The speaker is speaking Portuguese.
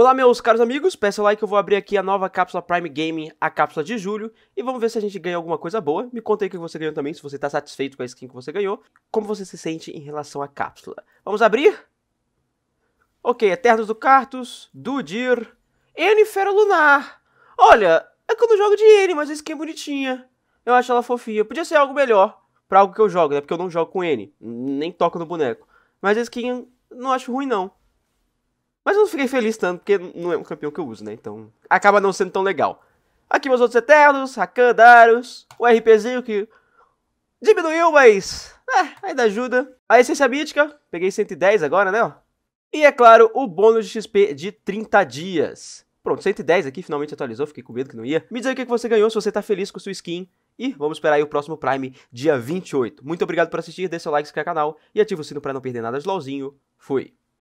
Olá meus caros amigos, Peça like, eu vou abrir aqui a nova cápsula Prime Gaming, a cápsula de julho, e vamos ver se a gente ganha alguma coisa boa. Me conta aí o que você ganhou também, se você tá satisfeito com a skin que você ganhou, como você se sente em relação à cápsula. Vamos abrir? Ok, Eternos do Cartus, Dudir, N Fera Lunar. Olha, é que eu não jogo de N, mas a skin é bonitinha. Eu acho ela fofinha, podia ser algo melhor pra algo que eu jogo, né, porque eu não jogo com N, nem toco no boneco. Mas a skin não acho ruim não não fiquei feliz tanto, porque não é um campeão que eu uso, né? Então acaba não sendo tão legal. Aqui meus outros Eternos, Rakan, Darius, o RPzinho que diminuiu, mas é, ainda ajuda. A Essência Mítica, peguei 110 agora, né? E é claro, o bônus de XP de 30 dias. Pronto, 110 aqui, finalmente atualizou, fiquei com medo que não ia. Me diz aí o que você ganhou, se você tá feliz com sua skin. E vamos esperar aí o próximo Prime, dia 28. Muito obrigado por assistir, deixa seu like, se inscreve no canal e ativa o sino pra não perder nada de LOLzinho. Fui!